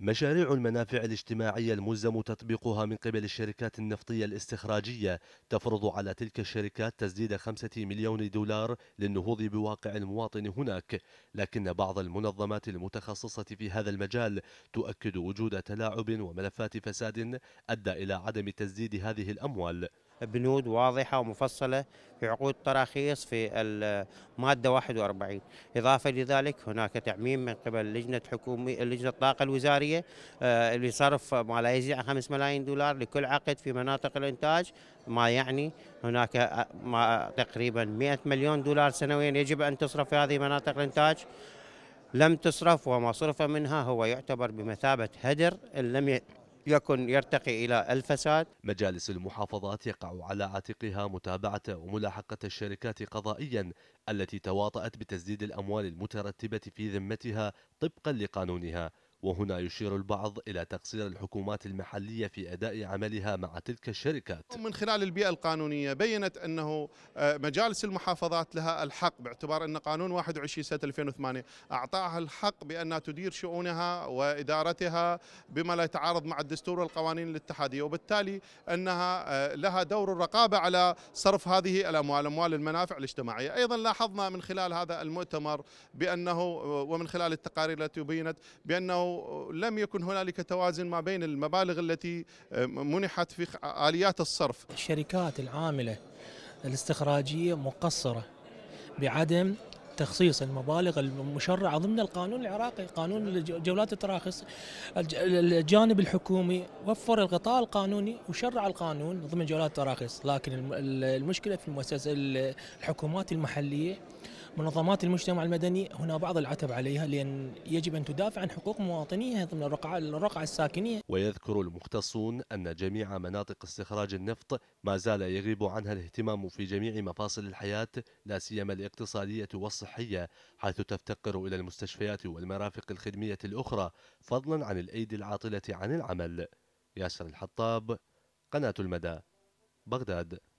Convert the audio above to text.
مشاريع المنافع الاجتماعية الملزم تطبيقها من قبل الشركات النفطية الاستخراجية تفرض على تلك الشركات تسديد خمسة مليون دولار للنهوض بواقع المواطن هناك لكن بعض المنظمات المتخصصة في هذا المجال تؤكد وجود تلاعب وملفات فساد أدى إلى عدم تسديد هذه الأموال بنود واضحة ومفصلة في عقود التراخيص في المادة 41 إضافة لذلك هناك تعميم من قبل لجنة حكومية لجنة الطاقة الوزارية آه، لصرف ما لا يزيد عن 5 ملايين دولار لكل عقد في مناطق الإنتاج ما يعني هناك آه، ما تقريبا 100 مليون دولار سنويا يجب أن تصرف في هذه مناطق الإنتاج لم تصرف وما صرف منها هو يعتبر بمثابة هدر إن لم يكن يرتقي إلى الفساد مجالس المحافظات يقع على عاتقها متابعة وملاحقة الشركات قضائيا التي تواطأت بتسديد الأموال المترتبة في ذمتها طبقا لقانونها وهنا يشير البعض إلى تقصير الحكومات المحلية في أداء عملها مع تلك الشركات من خلال البيئة القانونية بينت أنه آه، مجالس المحافظات لها الحق باعتبار أن قانون 21 سنة 2008 أعطاها الحق بأنها تدير شؤونها وإدارتها بما لا يتعارض مع الدستور والقوانين الاتحادية وبالتالي أنها آه، لها دور الرقابة على صرف هذه الأموال أموال المنافع الاجتماعية أيضا لاحظنا من خلال هذا المؤتمر بأنه ومن خلال التقارير التي بينت بأنه لم يكن هنالك توازن ما بين المبالغ التي آه، منحت في آليات الصرف الشركات العاملة الاستخراجية مقصرة بعدم تخصيص المبالغ المشرعة ضمن القانون العراقي قانون جولات التراخيص الجانب الحكومي وفر الغطاء القانوني وشرع القانون ضمن جولات التراخيص لكن المشكلة في المؤسسة الحكومات المحلية منظمات المجتمع المدني هنا بعض العتب عليها لأن يجب أن تدافع عن حقوق مواطنيها ضمن الرقعة, الساكنية ويذكر المختصون أن جميع مناطق استخراج النفط ما زال يغيب عنها الاهتمام في جميع مفاصل الحياة لا سيما الاقتصادية والصحية حيث تفتقر إلى المستشفيات والمرافق الخدمية الأخرى فضلا عن الأيدي العاطلة عن العمل ياسر الحطاب قناة المدى بغداد